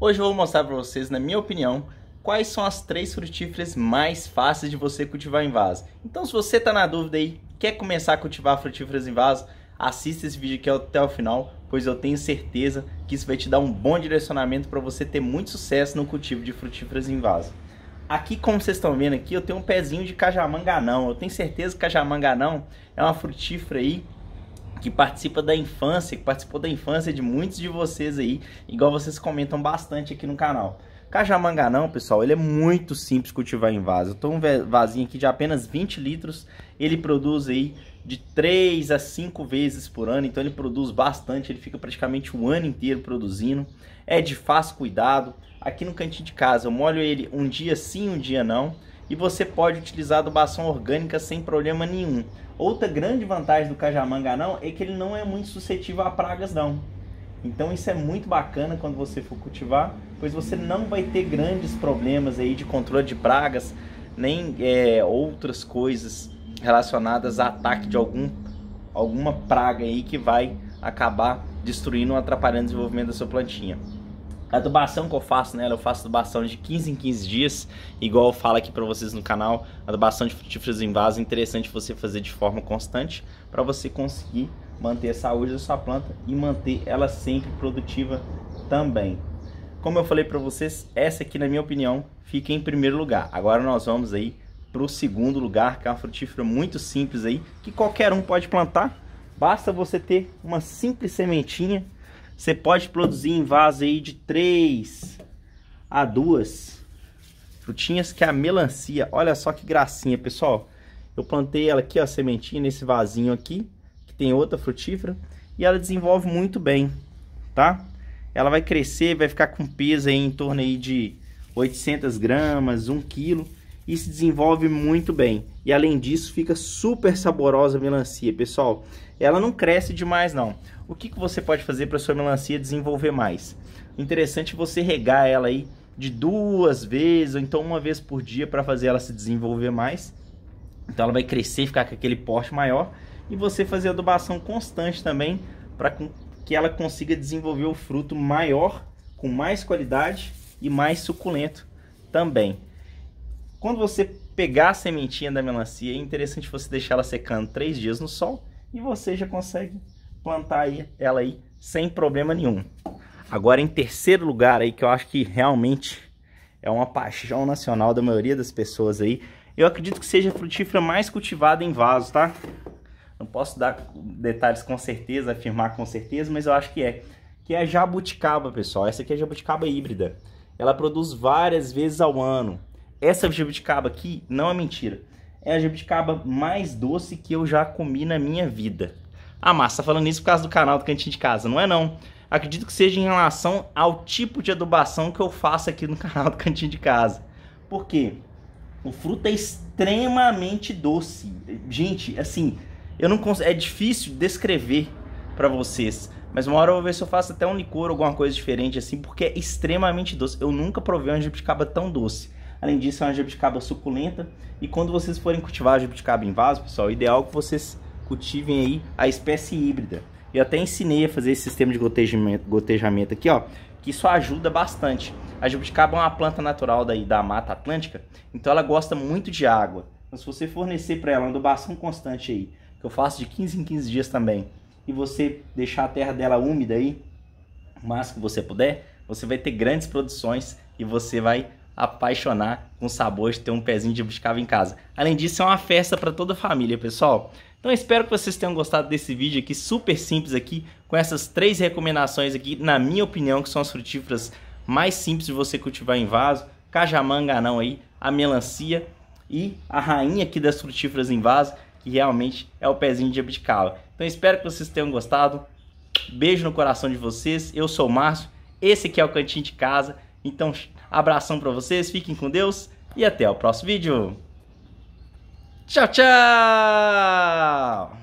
Hoje eu vou mostrar para vocês, na minha opinião, quais são as três frutíferas mais fáceis de você cultivar em vaso. Então se você está na dúvida aí, quer começar a cultivar frutíferas em vaso, assista esse vídeo aqui até o final, pois eu tenho certeza que isso vai te dar um bom direcionamento para você ter muito sucesso no cultivo de frutíferas em vaso. Aqui, como vocês estão vendo aqui, eu tenho um pezinho de cajamanganão. Eu tenho certeza que cajamanganão é uma frutífera aí que participa da infância, que participou da infância de muitos de vocês aí, igual vocês comentam bastante aqui no canal. Cajamanga não, pessoal, ele é muito simples cultivar em vaso. Eu tô um vasinho aqui de apenas 20 litros, ele produz aí de 3 a 5 vezes por ano, então ele produz bastante, ele fica praticamente um ano inteiro produzindo. É de fácil cuidado. Aqui no cantinho de casa eu molho ele um dia sim, um dia não e você pode utilizar adubação orgânica sem problema nenhum. Outra grande vantagem do não é que ele não é muito suscetível a pragas não. Então isso é muito bacana quando você for cultivar, pois você não vai ter grandes problemas aí de controle de pragas, nem é, outras coisas relacionadas a ataque de algum, alguma praga aí que vai acabar destruindo ou atrapalhando o desenvolvimento da sua plantinha. A adubação que eu faço nela, eu faço adubação de 15 em 15 dias, igual eu falo aqui para vocês no canal. Adubação de frutíferas em vaso é interessante você fazer de forma constante para você conseguir manter a saúde da sua planta e manter ela sempre produtiva também. Como eu falei para vocês, essa aqui, na minha opinião, fica em primeiro lugar. Agora nós vamos aí para o segundo lugar, que é uma frutífera muito simples aí, que qualquer um pode plantar. Basta você ter uma simples sementinha você pode produzir em vaso aí de 3 a 2 frutinhas, que é a melancia. Olha só que gracinha, pessoal. Eu plantei ela aqui, ó, a sementinha, nesse vasinho aqui, que tem outra frutífera. E ela desenvolve muito bem, tá? Ela vai crescer, vai ficar com peso aí em torno aí de 800 gramas, 1 quilo e se desenvolve muito bem. E além disso, fica super saborosa a melancia, pessoal. Ela não cresce demais não. O que, que você pode fazer para sua melancia desenvolver mais? Interessante você regar ela aí de duas vezes ou então uma vez por dia para fazer ela se desenvolver mais. Então ela vai crescer, ficar com aquele porte maior e você fazer adubação constante também para que ela consiga desenvolver o fruto maior, com mais qualidade e mais suculento também. Quando você pegar a sementinha da melancia, é interessante você deixar ela secando três dias no sol e você já consegue plantar aí, ela aí sem problema nenhum. Agora, em terceiro lugar aí, que eu acho que realmente é uma paixão nacional da maioria das pessoas aí, eu acredito que seja a frutífera mais cultivada em vaso, tá? Não posso dar detalhes com certeza, afirmar com certeza, mas eu acho que é. Que é a jabuticaba, pessoal. Essa aqui é a jabuticaba híbrida. Ela produz várias vezes ao ano. Essa jabuticaba aqui não é mentira. É a jabuticaba mais doce que eu já comi na minha vida. Ah, massa, tá falando isso por causa do canal do Cantinho de Casa. Não é não. Acredito que seja em relação ao tipo de adubação que eu faço aqui no canal do Cantinho de Casa. Por quê? O fruto é extremamente doce. Gente, assim, eu não consigo, é difícil descrever para vocês. Mas uma hora eu vou ver se eu faço até um licor ou alguma coisa diferente assim, porque é extremamente doce. Eu nunca provei uma jabuticaba tão doce. Além disso, é uma jabuticaba suculenta. E quando vocês forem cultivar a jabuticaba em vaso, pessoal, o ideal é que vocês cultivem aí a espécie híbrida. Eu até ensinei a fazer esse sistema de gotejamento, gotejamento aqui, ó, que isso ajuda bastante. A jabuticaba é uma planta natural daí da Mata Atlântica, então ela gosta muito de água. Então, se você fornecer para ela uma adubação constante aí, que eu faço de 15 em 15 dias também, e você deixar a terra dela úmida aí, o máximo que você puder, você vai ter grandes produções e você vai apaixonar com sabores de ter um pezinho de abdicava em casa. Além disso, é uma festa para toda a família, pessoal. Então espero que vocês tenham gostado desse vídeo aqui, super simples aqui, com essas três recomendações aqui, na minha opinião, que são as frutíferas mais simples de você cultivar em vaso. Cajamanga não aí, a melancia e a rainha aqui das frutíferas em vaso, que realmente é o pezinho de abdicava. Então espero que vocês tenham gostado. Beijo no coração de vocês. Eu sou o Márcio. Esse aqui é o Cantinho de Casa. Então Abração para vocês, fiquem com Deus e até o próximo vídeo. Tchau, tchau!